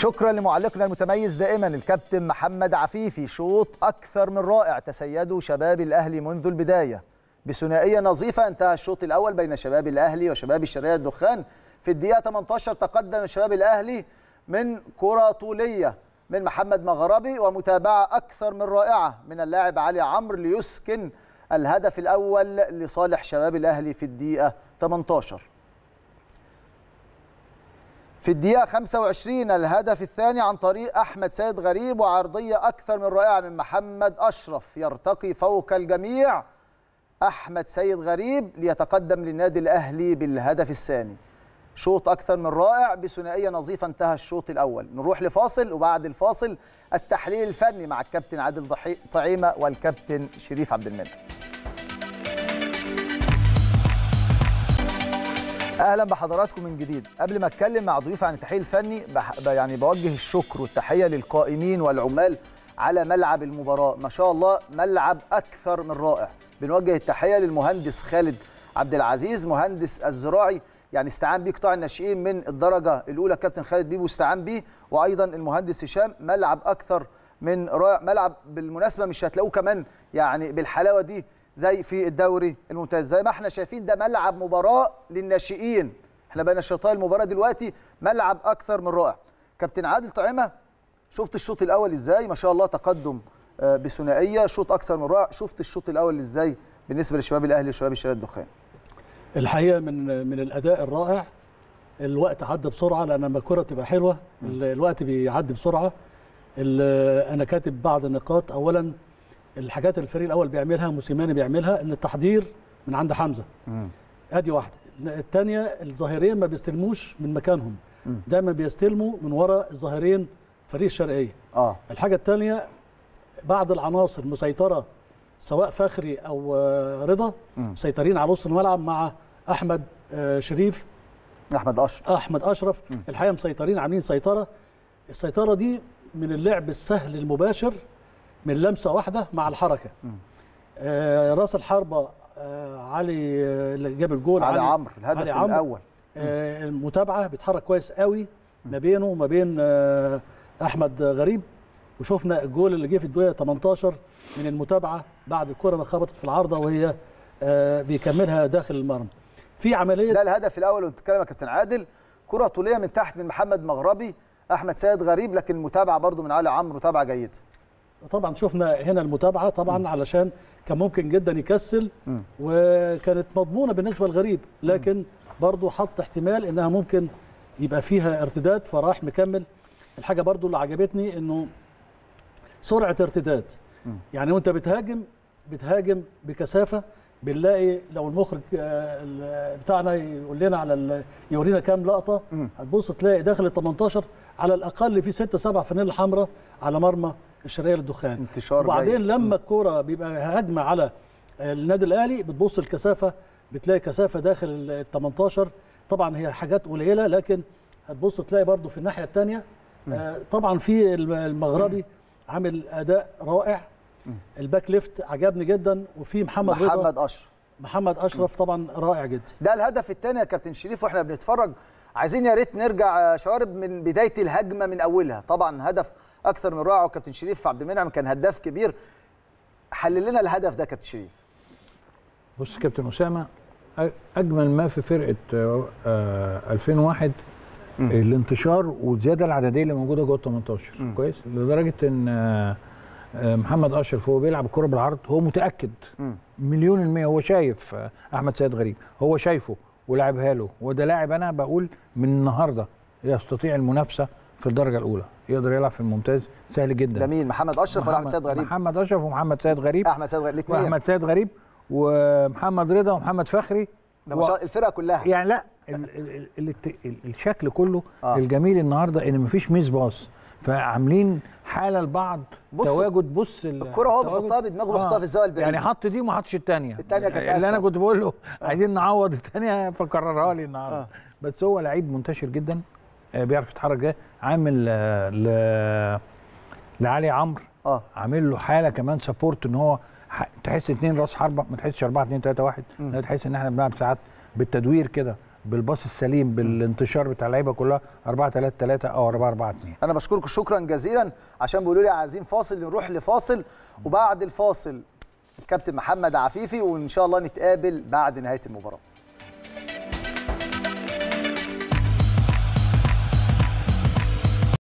شكرا لمعلقنا المتميز دائما الكابتن محمد عفيفي شوط اكثر من رائع تسيده شباب الاهلي منذ البدايه بثنائيه نظيفه انتهى الشوط الاول بين شباب الاهلي وشباب الشرقيه الدخان في الدقيقه 18 تقدم شباب الاهلي من كره طوليه من محمد مغربي ومتابعه اكثر من رائعه من اللاعب علي عمرو ليسكن الهدف الاول لصالح شباب الاهلي في الدقيقه 18 في الدقيقة 25 الهدف الثاني عن طريق أحمد سيد غريب وعرضية أكثر من رائعة من محمد أشرف يرتقي فوق الجميع أحمد سيد غريب ليتقدم للنادي الأهلي بالهدف الثاني شوط أكثر من رائع بثنائية نظيفة انتهى الشوط الأول نروح لفاصل وبعد الفاصل التحليل الفني مع الكابتن عادل طعيمة والكابتن شريف عبد المنعم اهلا بحضراتكم من جديد قبل ما اتكلم مع ضيوفي عن التحليل الفني بح... يعني بوجه الشكر والتحيه للقائمين والعمال على ملعب المباراه ما شاء الله ملعب اكثر من رائع بنوجه التحيه للمهندس خالد عبد العزيز مهندس الزراعي يعني استعان بيه قطاع الناشئين من الدرجه الاولى كابتن خالد بيبو استعان بيه وايضا المهندس هشام ملعب اكثر من رائع ملعب بالمناسبه مش هتلاقوه كمان يعني بالحلاوه دي زي في الدوري الممتاز زي ما احنا شايفين ده ملعب مباراه للناشئين احنا بقينا شطاء المباراه دلوقتي ملعب اكثر من رائع كابتن عادل طعمه شفت الشوط الاول ازاي ما شاء الله تقدم آه، بثنائيه شوط اكثر من رائع شفت الشوط الاول ازاي بالنسبه لشباب الاهلي وشباب شلال الدخان الحقيقه من من الاداء الرائع الوقت عدى بسرعه لان لما الكره تبقى حلوه الوقت بيعدي بسرعه انا كاتب بعض النقاط اولا الحاجات اللي الفريق الاول بيعملها موسيماني بيعملها ان التحضير من عند حمزه مم. ادي واحده الثانيه الظاهرين ما بيستلموش من مكانهم مم. دايما بيستلموا من وراء الظاهرين فريق الشرقيه اه الحاجه الثانيه بعض العناصر مسيطره سواء فخري او آه، رضا مسيطرين على نص الملعب مع احمد آه، شريف احمد اشرف احمد اشرف الحقيقه مسيطرين عاملين سيطره السيطره دي من اللعب السهل المباشر من لمسه واحده مع الحركه آه راس الحربه آه علي اللي جاب الجول علي, علي عمرو الهدف علي عمر الاول آه المتابعه بيتحرك كويس قوي ما بينه وما بين آه احمد غريب وشفنا الجول اللي جه في الدقيقه 18 من المتابعه بعد الكره ما خبطت في العارضه وهي آه بيكملها داخل المرمى في عمليه لا الهدف الاول وانت بتتكلم يا كابتن عادل كره طوليه من تحت من محمد مغربي احمد سيد غريب لكن متابعه برضو من علي عمرو متابعه جيده طبعا شفنا هنا المتابعه طبعا م. علشان كان ممكن جدا يكسل م. وكانت مضمونه بالنسبه للغريب لكن م. برضو حط احتمال انها ممكن يبقى فيها ارتداد فراح مكمل الحاجه برضو اللي عجبتني انه سرعه ارتداد م. يعني وانت بتهاجم بتهاجم بكثافه بنلاقي لو المخرج آه، بتاعنا يقول لنا على يورينا كام لقطه هتبص تلاقي داخل ال 18 على الاقل في ست سبع فانيلا حمراء على مرمى الشرقيه للدخان انتشار وبعدين لما الكوره بيبقى هجمه على النادي الاهلي بتبص الكثافه بتلاقي كثافه داخل ال 18 طبعا هي حاجات قليله لكن هتبص تلاقي برضو في الناحيه الثانيه آه، طبعا في المغربي عامل اداء رائع الباك ليفت عجبني جدا وفي محمد محمد اشرف محمد اشرف طبعا رائع جدا ده الهدف الثاني يا كابتن شريف واحنا بنتفرج عايزين يا ريت نرجع آه، شوارب من بدايه الهجمه من اولها طبعا هدف اكثر من رائع وكابتن شريف عبد المنعم كان هداف كبير حلل لنا الهدف ده كابتن شريف بص كابتن اسامه اجمل ما في فرقه 2001 آه، آه، الانتشار والزياده العدديه اللي موجوده جوه ال 18 كويس لدرجه ان محمد اشرف هو بيلعب الكره بالعرض هو متاكد مليون المية هو شايف احمد سيد غريب هو شايفه ولعبها له وده لاعب انا بقول من النهارده يستطيع المنافسه في الدرجه الاولى يقدر يلعب في الممتاز سهل جدا ده مين محمد اشرف ولا احمد سيد غريب محمد اشرف ومحمد سيد غريب احمد سيد غريب الاثنين احمد سيد غريب ومحمد رضا ومحمد فخري ده و... الفرقه كلها يعني لا ال ال ال ال الشكل كله آه. الجميل النهارده ان مفيش ميز باص فعاملين حاله لبعض بص تواجد بص الكره هو بيحطها بدماغه بيحطها في الزاويه البعيده يعني حط دي وما حطش الثانيه الثانيه اللي انا كنت بقول له آه. عايزين نعوض الثانيه فكررها لي النهارده آه. بس هو لعيب منتشر جدا آه، بيعرف يتحرك عامل آه، ل... لعلي عمرو اه عامل له حاله كمان سبورت ان هو تحس اثنين راس حربه ما تحسش 4 2 3 1 تحس ان احنا بنلعب ساعات بالتدوير كده بالباص السليم بالانتشار بتاع اللعيبه كلها 4 3 3 او 4 4 2 انا بشكركم شكرا جزيلا عشان بيقولوا لي عايزين فاصل نروح لفاصل وبعد الفاصل الكابتن محمد عفيفي وان شاء الله نتقابل بعد نهايه المباراه